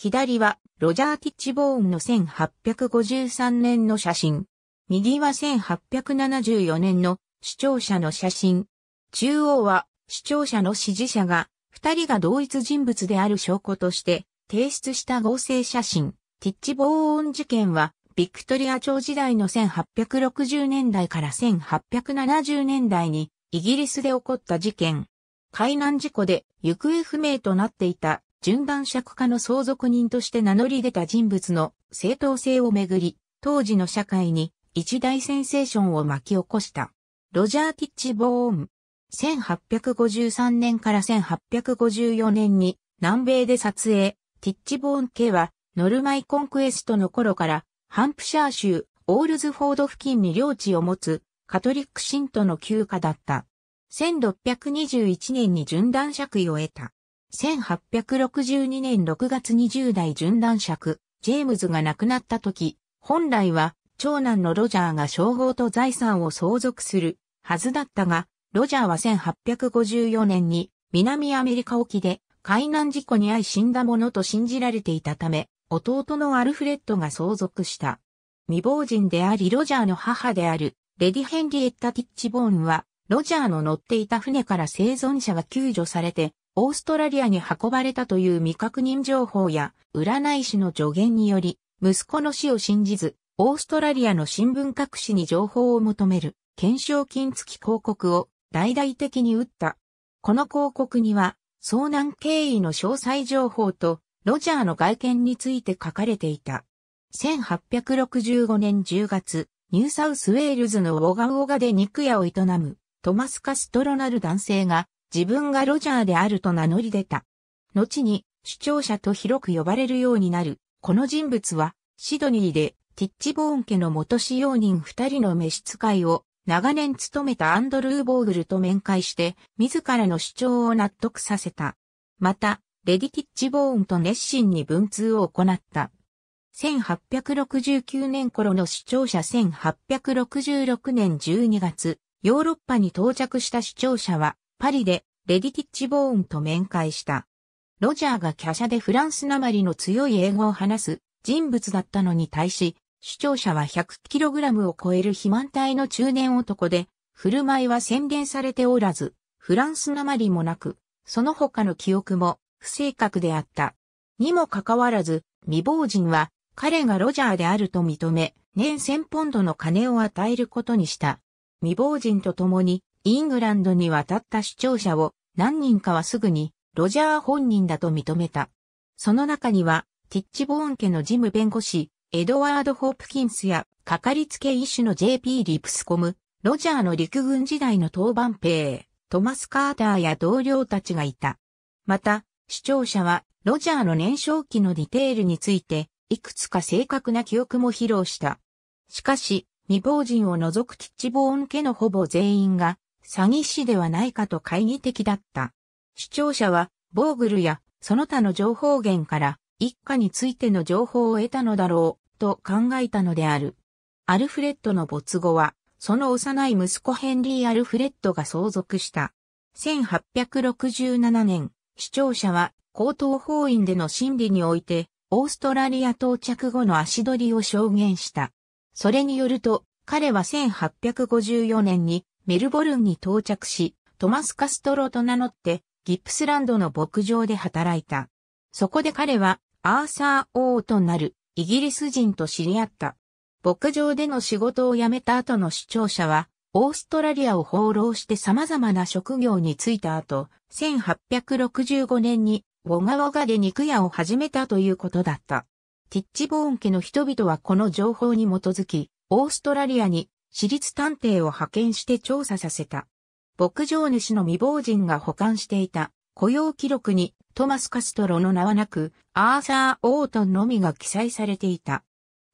左はロジャー・ティッチボーンの1853年の写真。右は1874年の視聴者の写真。中央は視聴者の支持者が二人が同一人物である証拠として提出した合成写真。ティッチボーン事件はビクトリア朝時代の1860年代から1870年代にイギリスで起こった事件。海難事故で行方不明となっていた順番釈迦の相続人として名乗り出た人物の正当性をめぐり、当時の社会に一大センセーションを巻き起こした。ロジャー・ティッチ・ボーン。1853年から1854年に南米で撮影、ティッチ・ボーン家はノルマイ・コンクエストの頃からハンプシャー州オールズフォード付近に領地を持つカトリック信徒の休暇だった。1621年に順断爵位を得た。1862年6月20代順断尺、ジェームズが亡くなった時、本来は長男のロジャーが称号と財産を相続するはずだったが、ロジャーは1854年に南アメリカ沖で海難事故に遭い死んだものと信じられていたため、弟のアルフレッドが相続した。未亡人でありロジャーの母であるレディ・ヘンリエッタ・ティッチボーンは、ロジャーの乗っていた船から生存者が救助されて、オーストラリアに運ばれたという未確認情報や、占い師の助言により、息子の死を信じず、オーストラリアの新聞各紙に情報を求める、懸賞金付き広告を大々的に打った。この広告には、遭難経緯の詳細情報と、ロジャーの外見について書かれていた。1865年10月、ニューサウスウェールズのオガウガで肉屋を営む、トマス・カストロなる男性が、自分がロジャーであると名乗り出た。後に、主張者と広く呼ばれるようになる。この人物は、シドニーで、ティッチボーン家の元使用人二人の召使いを、長年務めたアンドルー・ボーグルと面会して、自らの主張を納得させた。また、レディ・ティッチボーンと熱心に文通を行った。1869年頃の主張者1866年12月、ヨーロッパに到着した主張者は、パリでレディティッチ・ボーンと面会した。ロジャーが華奢でフランスなまりの強い英語を話す人物だったのに対し、主張者は 100kg を超える肥満体の中年男で、振る舞いは洗練されておらず、フランスなまりもなく、その他の記憶も不正確であった。にもかかわらず、未亡人は彼がロジャーであると認め、年1000ポンドの金を与えることにした。未亡人と共にイングランドに渡った視聴者を何人かはすぐにロジャー本人だと認めた。その中には、ティッチボーン家の事務弁護士、エドワード・ホープキンスや、かかりつけ医師の JP リプスコム、ロジャーの陸軍時代の当番兵、トマス・カーターや同僚たちがいた。また、視聴者は、ロジャーの年少期のディテールについて、いくつか正確な記憶も披露した。しかし、未亡人を除くティッチボーン家のほぼ全員が、詐欺師ではないかと懐疑的だった。視聴者は、ボーグルやその他の情報源から一家についての情報を得たのだろうと考えたのである。アルフレッドの没後は、その幼い息子ヘンリー・アルフレッドが相続した。1867年、視聴者は高等法院での審理において、オーストラリア到着後の足取りを証言した。それによると、彼は1854年にメルボルンに到着し、トマス・カストロと名乗って、ギップスランドの牧場で働いた。そこで彼は、アーサー王となる、イギリス人と知り合った。牧場での仕事を辞めた後の主張者は、オーストラリアを放浪して様々な職業に就いた後、1865年に、ウォガウォガで肉屋を始めたということだった。ティッチボーン家の人々はこの情報に基づき、オーストラリアに私立探偵を派遣して調査させた。牧場主の未亡人が保管していた雇用記録にトマス・カストロの名はなく、アーサー・オートンのみが記載されていた。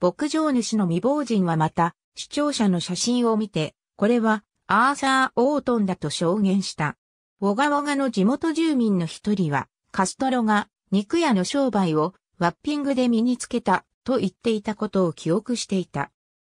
牧場主の未亡人はまた、視聴者の写真を見て、これはアーサー・オートンだと証言した。ガオがの地元住民の一人は、カストロが肉屋の商売をワッピングで身につけたと言っていたことを記憶していた。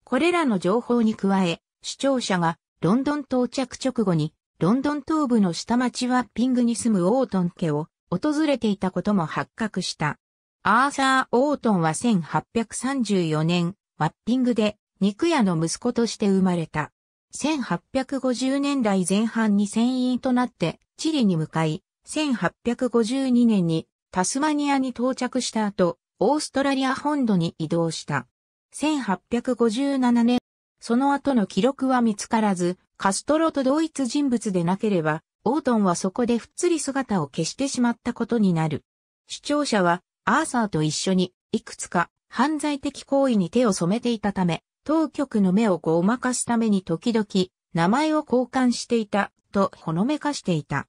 これらの情報に加え、視聴者がロンドン到着直後に、ロンドン東部の下町ワッピングに住むオートン家を訪れていたことも発覚した。アーサー・オートンは1834年、ワッピングで肉屋の息子として生まれた。1850年代前半に船員となってチリに向かい、1852年にタスマニアに到着した後、オーストラリア本土に移動した。1857年、その後の記録は見つからず、カストロと同一人物でなければ、オートンはそこでふっつり姿を消してしまったことになる。視聴者は、アーサーと一緒に、いくつか犯罪的行為に手を染めていたため、当局の目をごまかすために時々、名前を交換していた、とほのめかしていた。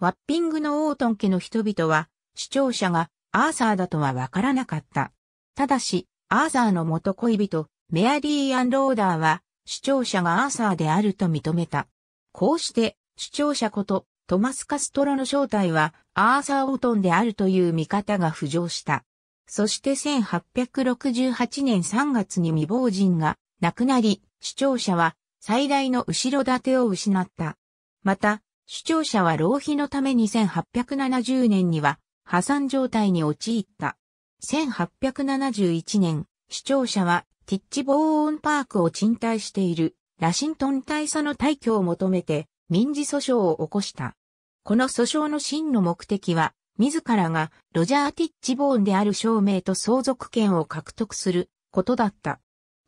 ワッピングのオートン家の人々は、視聴者がアーサーだとはわからなかった。ただし、アーサーの元恋人、メアリー・アン・ローダーは、主張者がアーサーであると認めた。こうして、主張者こと、トマス・カストロの正体は、アーサー・オートンであるという見方が浮上した。そして1868年3月に未亡人が亡くなり、主張者は最大の後ろ盾を失った。また、主張者は浪費のために1870年には破産状態に陥った。1871年、視聴者はティッチボーンパークを賃貸しているラシントン大佐の退去を求めて民事訴訟を起こした。この訴訟の真の目的は、自らがロジャー・ティッチボーンである証明と相続権を獲得することだった。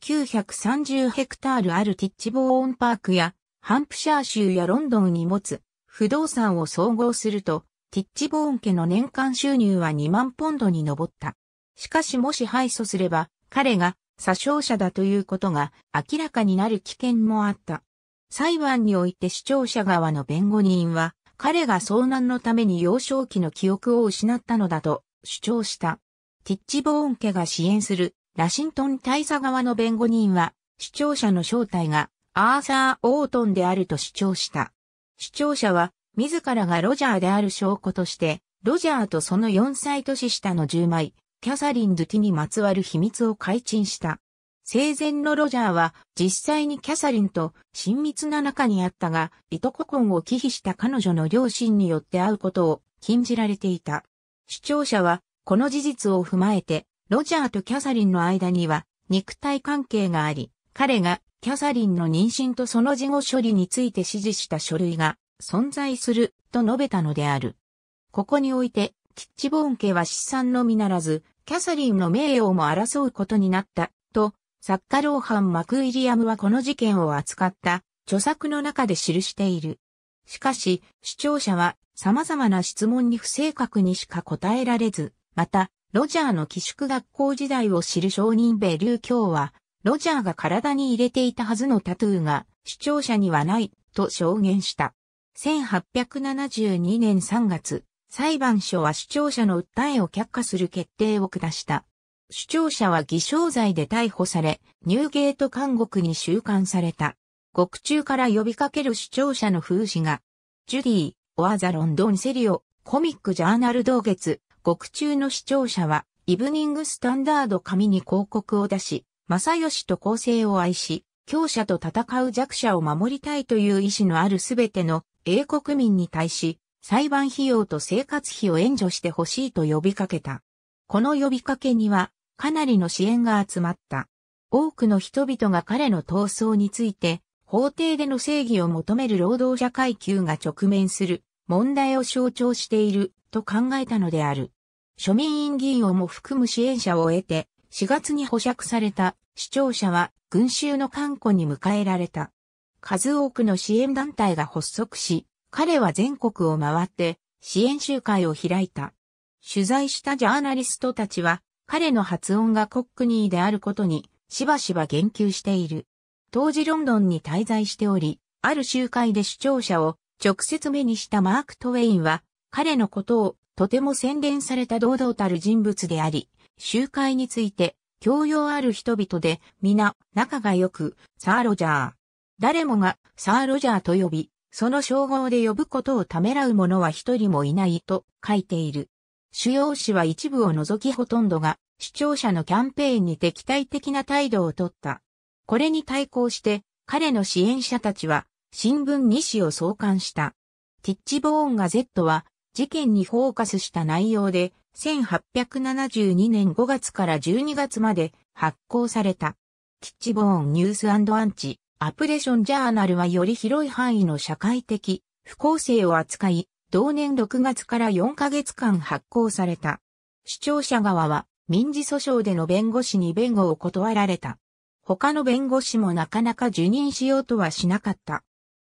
930ヘクタールあるティッチボーンパークや、ハンプシャー州やロンドンに持つ不動産を総合すると、ティッチボーン家の年間収入は2万ポンドに上った。しかしもし敗訴すれば、彼が殺傷者だということが明らかになる危険もあった。裁判において視聴者側の弁護人は、彼が遭難のために幼少期の記憶を失ったのだと主張した。ティッチボーン家が支援するラシントン大佐側の弁護人は、視聴者の正体がアーサー・オートンであると主張した。視聴者は自らがロジャーである証拠として、ロジャーとその4歳年下の10枚、キャサリン・ドゥティにまつわる秘密を解禁した。生前のロジャーは実際にキャサリンと親密な仲にあったが、いとこ婚を忌避した彼女の両親によって会うことを禁じられていた。視聴者は、この事実を踏まえて、ロジャーとキャサリンの間には肉体関係があり、彼がキャサリンの妊娠とその事後処理について指示した書類が存在すると述べたのである。ここにおいて、キッチボーン家は資産のみならず、キャサリンの名誉も争うことになった、と、作家ローハン・マクイリアムはこの事件を扱った著作の中で記している。しかし、視聴者は様々な質問に不正確にしか答えられず、また、ロジャーの寄宿学校時代を知る証人ベ流教は、ロジャーが体に入れていたはずのタトゥーが、視聴者にはない、と証言した。1872年3月、裁判所は主張者の訴えを却下する決定を下した。主張者は偽証罪で逮捕され、ニューゲート監獄に収監された。獄中から呼びかける主張者の風刺が、ジュディ、オアザロンドンセリオ、コミックジャーナル同月、獄中の主張者は、イブニングスタンダード紙に広告を出し、正義と公正を愛し、強者と戦う弱者を守りたいという意志のあるすべての英国民に対し、裁判費用と生活費を援助してほしいと呼びかけた。この呼びかけには、かなりの支援が集まった。多くの人々が彼の闘争について、法廷での正義を求める労働者階級が直面する問題を象徴していると考えたのである。庶民院議員をも含む支援者を得て、4月に保釈された視聴者は群衆の看護に迎えられた。数多くの支援団体が発足し、彼は全国を回って支援集会を開いた。取材したジャーナリストたちは、彼の発音がコックニーであることに、しばしば言及している。当時ロンドンに滞在しており、ある集会で視聴者を直接目にしたマーク・トウェインは、彼のことをとても洗練された堂々たる人物であり、集会について教養ある人々で皆仲が良く、サー・ロジャー、誰もがサー・ロジャーと呼び、その称号で呼ぶことをためらう者は一人もいないと書いている。主要紙は一部を除きほとんどが視聴者のキャンペーンに敵対的な態度をとった。これに対抗して彼の支援者たちは新聞2紙を創刊した。ティッチボーンガ Z は事件にフォーカスした内容で1872年5月から12月まで発行された。ティッチボーンニュースアンチアプレションジャーナルはより広い範囲の社会的不公正を扱い、同年6月から4ヶ月間発行された。視聴者側は民事訴訟での弁護士に弁護を断られた。他の弁護士もなかなか受任しようとはしなかった。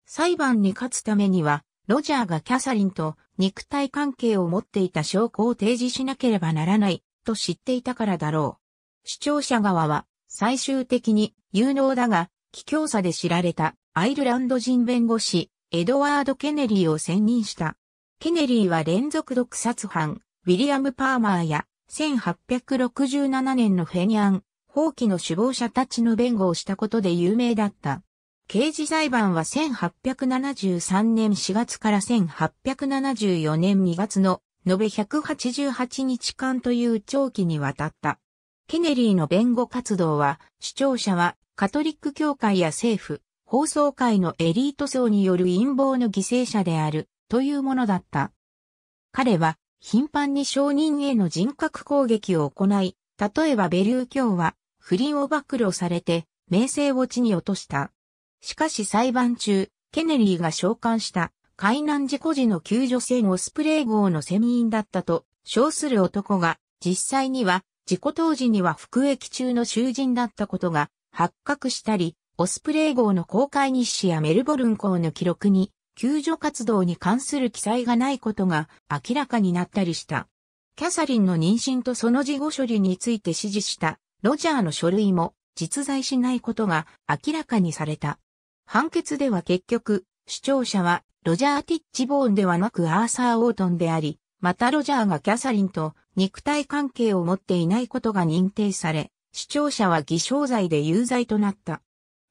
裁判に勝つためには、ロジャーがキャサリンと肉体関係を持っていた証拠を提示しなければならないと知っていたからだろう。視聴者側は最終的に有能だが気境さで知られたアイルランド人弁護士、エドワード・ケネリーを選任した。ケネリーは連続毒殺犯、ウィリアム・パーマーや、1867年のフェニャン、放棄の首謀者たちの弁護をしたことで有名だった。刑事裁判は1873年4月から1874年2月の延べ188日間という長期にわたった。ケネリーの弁護活動は、主張者はカトリック教会や政府、放送会のエリート層による陰謀の犠牲者である、というものだった。彼は、頻繁に商人への人格攻撃を行い、例えばベリュー教は、不倫を暴露されて、名声を地に落とした。しかし裁判中、ケネリーが召喚した、海難事故時の救助船をスプレー号の船員だったと、称する男が、実際には、事故当時には服役中の囚人だったことが発覚したり、オスプレイ号の公開日誌やメルボルン号の記録に、救助活動に関する記載がないことが明らかになったりした。キャサリンの妊娠とその事後処理について指示したロジャーの書類も実在しないことが明らかにされた。判決では結局、視聴者はロジャー・ティッチ・ボーンではなくアーサー・オートンであり、またロジャーがキャサリンと肉体関係を持っていないことが認定され、視聴者は偽証罪で有罪となった。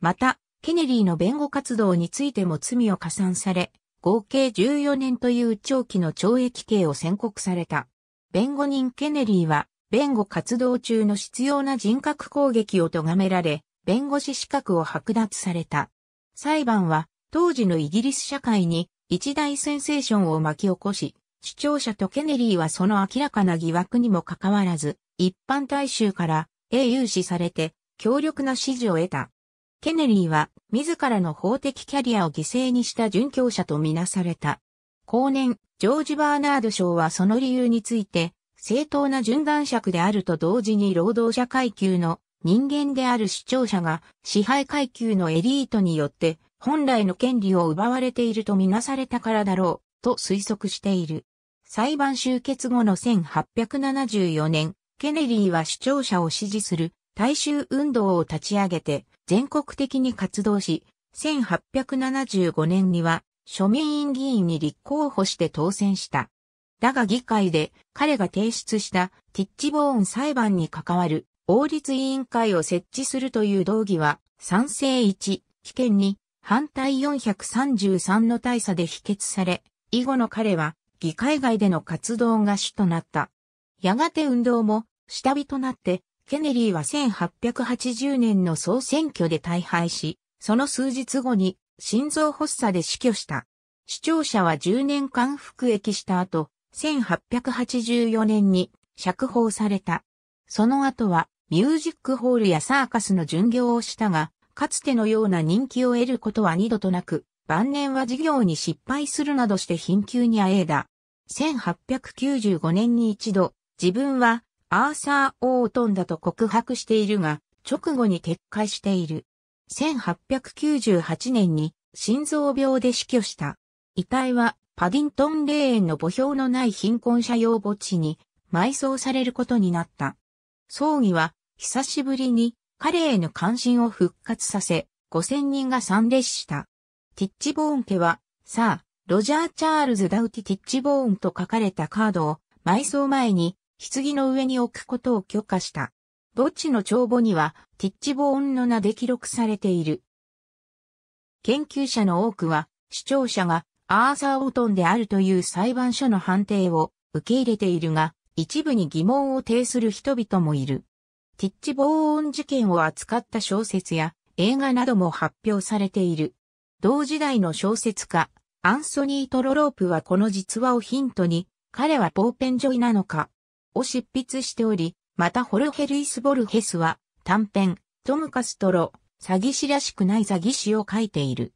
また、ケネリーの弁護活動についても罪を加算され、合計14年という長期の懲役刑を宣告された。弁護人ケネリーは、弁護活動中の必要な人格攻撃を咎められ、弁護士資格を剥奪された。裁判は、当時のイギリス社会に一大センセーションを巻き起こし、視聴者とケネリーはその明らかな疑惑にもかかわらず、一般大衆から英雄視されて強力な支持を得た。ケネリーは自らの法的キャリアを犠牲にした殉教者とみなされた。後年、ジョージ・バーナード賞はその理由について、正当な殉断爵であると同時に労働者階級の人間である視聴者が支配階級のエリートによって本来の権利を奪われているとみなされたからだろうと推測している。裁判終結後の1874年、ケネリーは主張者を支持する大衆運動を立ち上げて全国的に活動し、1875年には庶民院議員に立候補して当選した。だが議会で彼が提出したティッチボーン裁判に関わる王立委員会を設置するという動議は賛成1、危険に反対433の大差で否決され、以後の彼は議会外での活動が主となった。やがて運動も下火となって、ケネリーは1880年の総選挙で大敗し、その数日後に心臓発作で死去した。視聴者は10年間服役した後、1884年に釈放された。その後はミュージックホールやサーカスの巡業をしたが、かつてのような人気を得ることは二度となく、晩年は事業に失敗するなどして貧窮にあえいだ。1895年に一度、自分はアーサー・オートンだと告白しているが、直後に撤回している。1898年に心臓病で死去した。遺体はパディントン霊園の墓標のない貧困者用墓地に埋葬されることになった。葬儀は久しぶりに彼への関心を復活させ、5000人が参列した。ティッチボーン家は、さあ、ロジャー・チャールズ・ダウティ・ティッチボーンと書かれたカードを埋葬前に棺の上に置くことを許可した。墓地の帳簿には、ティッチボーンの名で記録されている。研究者の多くは、視聴者がアーサー・オトンであるという裁判所の判定を受け入れているが、一部に疑問を呈する人々もいる。ティッチ・ボーン事件を扱った小説や映画なども発表されている。同時代の小説家、アンソニー・トロロープはこの実話をヒントに、彼はボーペンジョイなのか、を執筆しており、またホルヘルイス・ボルヘスは短編、トム・カストロ、詐欺師らしくない詐欺師を書いている。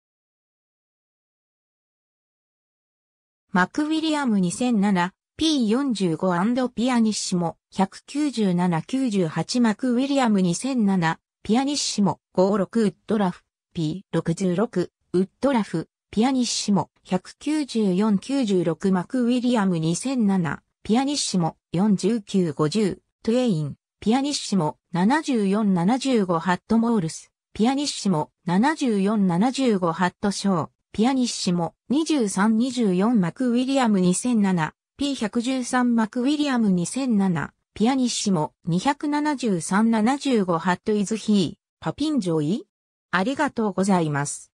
マク・ウィリアム 2007P45& ピアニッシモ197-98マク・ウィリアム2007ピアニッシモ56ウッドラフ P66 ウッドラフピアニッシモ194-96マク・ウィリアム2007ピアニッシモ4950、トゥエイン、ピアニッシモ7475ハットモールス、ピアニッシモ7475ハットショー、ピアニッシモ2324マクウィリアム2007、P113 マクウィリアム2007、ピアニッシモ27375ハットイズヒー、パピンジョイありがとうございます。